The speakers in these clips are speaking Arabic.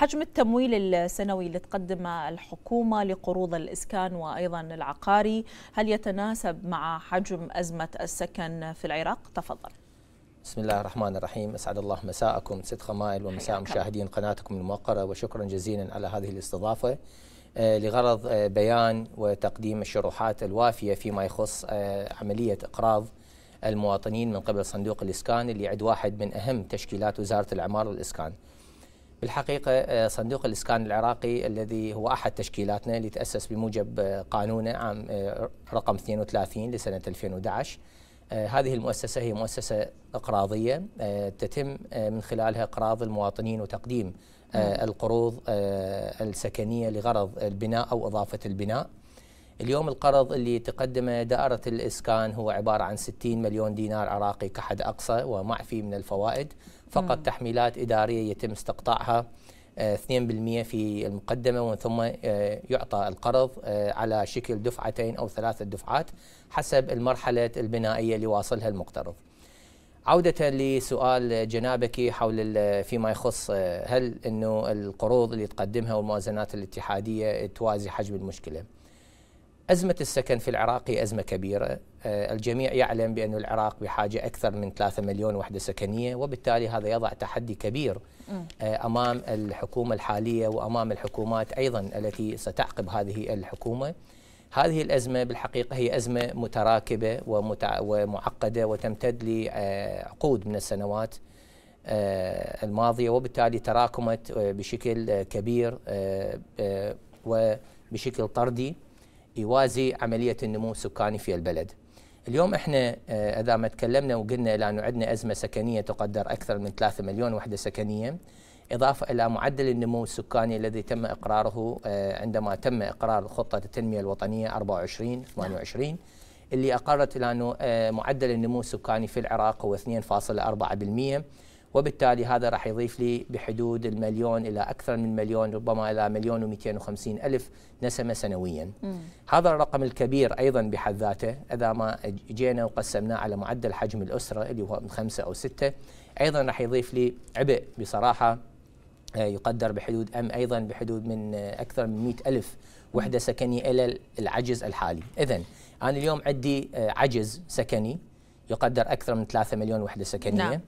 حجم التمويل السنوي اللي تقدمه الحكومة لقروض الإسكان وأيضا العقاري هل يتناسب مع حجم أزمة السكن في العراق؟ تفضل بسم الله الرحمن الرحيم أسعد الله مساءكم ست خمائل ومساء مشاهدين قناتكم الموقرة وشكرا جزيلا على هذه الاستضافة آه، لغرض آه، بيان وتقديم الشروحات الوافية فيما يخص آه، عملية إقراض المواطنين من قبل صندوق الإسكان اللي يعد واحد من أهم تشكيلات وزارة الاعمار والإسكان بالحقيقة آه، صندوق الإسكان العراقي الذي هو أحد تشكيلاتنا اللي تأسس بموجب آه، قانونه عام آه، رقم 32 لسنة 2011 هذه المؤسسة هي مؤسسة إقراضية تتم من خلالها إقراض المواطنين وتقديم نعم. القروض السكنية لغرض البناء أو إضافة البناء اليوم القرض اللي تقدمه دائرة الإسكان هو عبارة عن 60 مليون دينار عراقي كحد أقصى ومعفي من الفوائد فقط تحميلات إدارية يتم استقطاعها 2% آه، في المقدمة ومن ثم آه، يعطى القرض آه، على شكل دفعتين أو ثلاثة دفعات حسب المرحلة البنائية اللي واصلها المقترض عودة لسؤال جنابك حول فيما يخص هل أنه القروض اللي تقدمها والموازنات الاتحادية توازي حجم المشكلة؟ أزمة السكن في العراق هي أزمة كبيرة آه، الجميع يعلم بأن العراق بحاجة أكثر من 3 مليون وحدة سكنية وبالتالي هذا يضع تحدي كبير آه، أمام الحكومة الحالية وأمام الحكومات أيضا التي ستعقب هذه الحكومة هذه الأزمة بالحقيقة هي أزمة متراكبة ومعقدة وتمتد لعقود من السنوات آه، الماضية وبالتالي تراكمت بشكل كبير وبشكل طردي يوازي عمليه النمو السكاني في البلد. اليوم احنا آه، اذا ما تكلمنا وقلنا لانه عندنا ازمه سكنيه تقدر اكثر من 3 مليون وحده سكنيه اضافه الى معدل النمو السكاني الذي تم اقراره آه، عندما تم اقرار خطه التنميه الوطنيه 24 28 اللي اقرت الى انه آه، معدل النمو السكاني في العراق هو 2.4% وبالتالي هذا راح يضيف لي بحدود المليون إلى أكثر من مليون ربما إلى مليون و250 ألف نسمة سنويا مم. هذا الرقم الكبير أيضا بحد ذاته إذا ما جينا وقسمناه على معدل حجم الأسرة اللي هو من خمسة أو ستة أيضا راح يضيف لي عبء بصراحة آه، يقدر بحدود أم أيضا بحدود من أكثر من 100 ألف وحدة سكنية إلى العجز الحالي إذا أنا اليوم عندي آه، عجز سكني يقدر أكثر من 3 مليون وحدة سكنية نعم.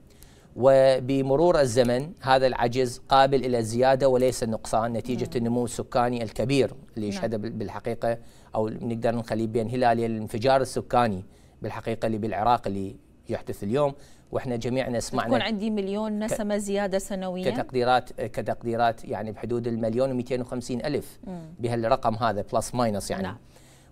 وبمرور الزمن هذا العجز قابل الى الزياده وليس النقصان نتيجه نعم. النمو السكاني الكبير اللي يشهده نعم. بالحقيقه او نقدر نخليه بين هلالي الانفجار السكاني بالحقيقه اللي بالعراق اللي يحدث اليوم واحنا جميعنا سمعنا تكون عندي مليون نسمه زياده سنويا كتقديرات كتقديرات يعني بحدود المليون و250 الف بهالرقم هذا بلس ماينس يعني نعم.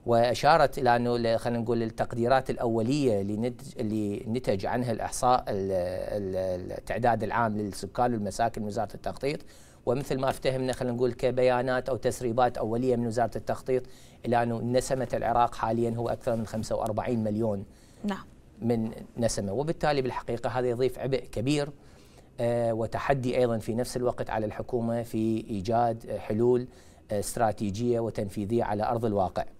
واشارت الى انه خلينا نقول التقديرات الاوليه اللي نتج عنها الاحصاء التعداد العام للسكان والمساكن وزاره التخطيط ومثل ما افتهمنا خلينا نقول كبيانات او تسريبات اوليه من وزاره التخطيط الى انه نسمه العراق حاليا هو اكثر من 45 مليون نعم من نسمه وبالتالي بالحقيقه هذا يضيف عبء كبير آه، وتحدي ايضا في نفس الوقت على الحكومه في ايجاد حلول آه، استراتيجيه وتنفيذيه على ارض الواقع. نعم.